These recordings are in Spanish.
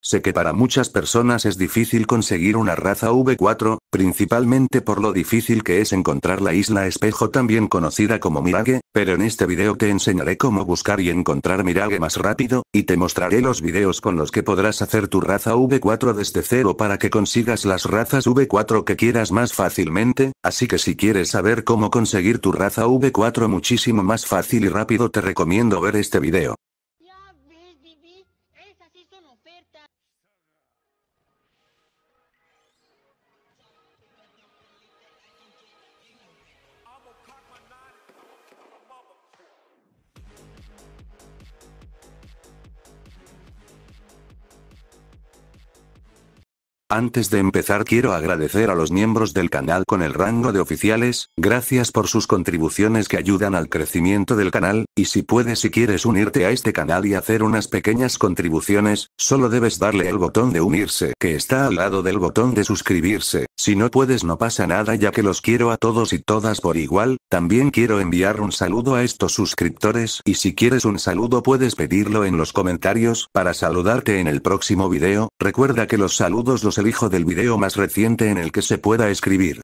Sé que para muchas personas es difícil conseguir una raza V4, principalmente por lo difícil que es encontrar la isla espejo también conocida como Mirage, pero en este video te enseñaré cómo buscar y encontrar Mirage más rápido, y te mostraré los videos con los que podrás hacer tu raza V4 desde cero para que consigas las razas V4 que quieras más fácilmente, así que si quieres saber cómo conseguir tu raza V4 muchísimo más fácil y rápido te recomiendo ver este video. Antes de empezar quiero agradecer a los miembros del canal con el rango de oficiales, gracias por sus contribuciones que ayudan al crecimiento del canal, y si puedes y quieres unirte a este canal y hacer unas pequeñas contribuciones, solo debes darle el botón de unirse que está al lado del botón de suscribirse. Si no puedes no pasa nada ya que los quiero a todos y todas por igual, también quiero enviar un saludo a estos suscriptores y si quieres un saludo puedes pedirlo en los comentarios para saludarte en el próximo video, recuerda que los saludos los elijo del video más reciente en el que se pueda escribir.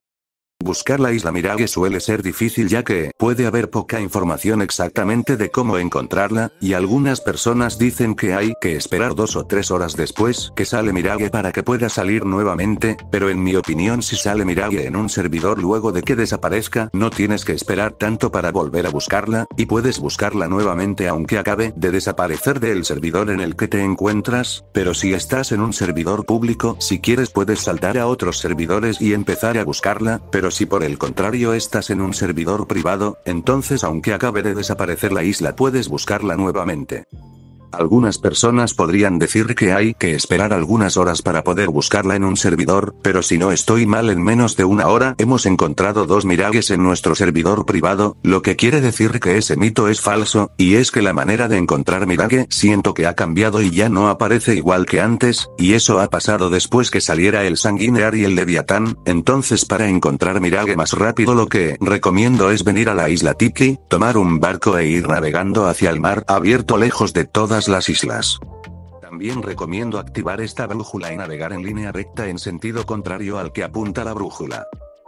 Buscar la isla Mirage suele ser difícil ya que puede haber poca información exactamente de cómo encontrarla, y algunas personas dicen que hay que esperar dos o tres horas después que sale Mirage para que pueda salir nuevamente, pero en mi opinión si sale Mirage en un servidor luego de que desaparezca no tienes que esperar tanto para volver a buscarla, y puedes buscarla nuevamente aunque acabe de desaparecer del servidor en el que te encuentras, pero si estás en un servidor público si quieres puedes saltar a otros servidores y empezar a buscarla, pero si por el contrario estás en un servidor privado, entonces aunque acabe de desaparecer la isla puedes buscarla nuevamente. Algunas personas podrían decir que hay que esperar algunas horas para poder buscarla en un servidor, pero si no estoy mal en menos de una hora hemos encontrado dos mirages en nuestro servidor privado, lo que quiere decir que ese mito es falso, y es que la manera de encontrar mirage siento que ha cambiado y ya no aparece igual que antes, y eso ha pasado después que saliera el sanguinear y el leviatán, entonces para encontrar mirage más rápido lo que recomiendo es venir a la isla Tiki, tomar un barco e ir navegando hacia el mar abierto lejos de todas las islas. También recomiendo activar esta brújula y navegar en línea recta en sentido contrario al que apunta la brújula.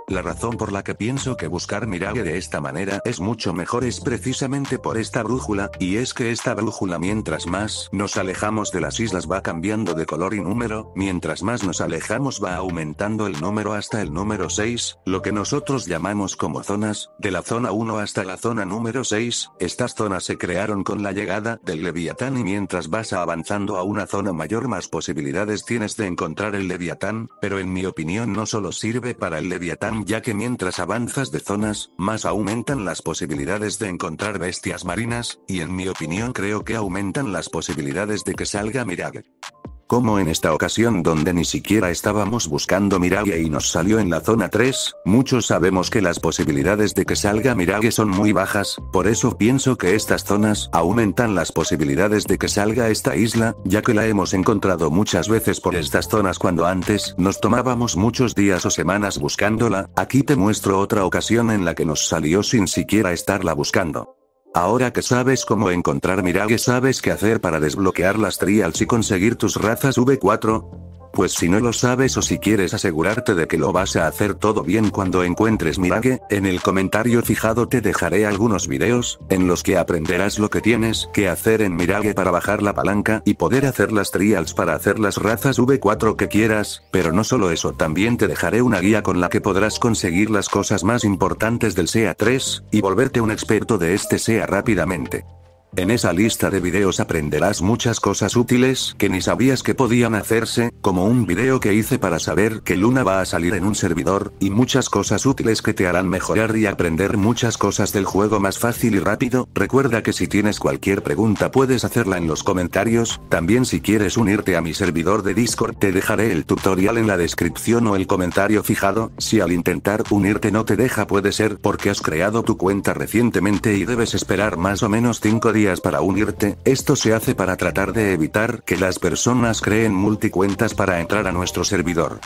La razón por la que pienso que buscar Mirage de esta manera es mucho mejor es precisamente por esta brújula, y es que esta brújula mientras más nos alejamos de las islas va cambiando de color y número, mientras más nos alejamos va aumentando el número hasta el número 6, lo que nosotros llamamos como zonas, de la zona 1 hasta la zona número 6, estas zonas se crearon con la llegada del Leviatán y mientras vas avanzando a una zona mayor más posibilidades tienes de encontrar el Leviatán, pero en mi opinión no solo sirve para el Leviatán ya que mientras avanzas de zonas, más aumentan las posibilidades de encontrar bestias marinas, y en mi opinión creo que aumentan las posibilidades de que salga Mirage. Como en esta ocasión donde ni siquiera estábamos buscando Mirage y nos salió en la zona 3, muchos sabemos que las posibilidades de que salga Mirage son muy bajas, por eso pienso que estas zonas aumentan las posibilidades de que salga esta isla, ya que la hemos encontrado muchas veces por estas zonas cuando antes nos tomábamos muchos días o semanas buscándola, aquí te muestro otra ocasión en la que nos salió sin siquiera estarla buscando. Ahora que sabes cómo encontrar Mirage sabes qué hacer para desbloquear las trials y conseguir tus razas V4, pues si no lo sabes o si quieres asegurarte de que lo vas a hacer todo bien cuando encuentres Mirage, en el comentario fijado te dejaré algunos videos, en los que aprenderás lo que tienes que hacer en Mirage para bajar la palanca y poder hacer las trials para hacer las razas V4 que quieras, pero no solo eso también te dejaré una guía con la que podrás conseguir las cosas más importantes del SEA 3, y volverte un experto de este SEA rápidamente. En esa lista de videos aprenderás muchas cosas útiles que ni sabías que podían hacerse, como un video que hice para saber que Luna va a salir en un servidor, y muchas cosas útiles que te harán mejorar y aprender muchas cosas del juego más fácil y rápido, recuerda que si tienes cualquier pregunta puedes hacerla en los comentarios, también si quieres unirte a mi servidor de Discord te dejaré el tutorial en la descripción o el comentario fijado, si al intentar unirte no te deja puede ser porque has creado tu cuenta recientemente y debes esperar más o menos 5 días para unirte, esto se hace para tratar de evitar que las personas creen multicuentas para entrar a nuestro servidor.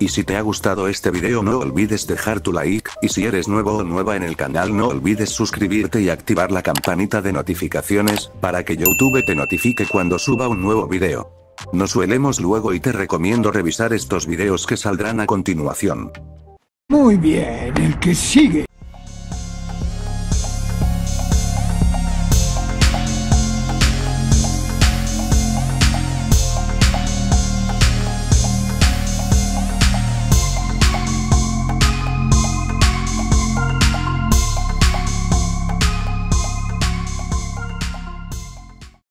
Y si te ha gustado este video no olvides dejar tu like, y si eres nuevo o nueva en el canal no olvides suscribirte y activar la campanita de notificaciones, para que YouTube te notifique cuando suba un nuevo video. Nos suelemos luego y te recomiendo revisar estos videos que saldrán a continuación. Muy bien, el que sigue.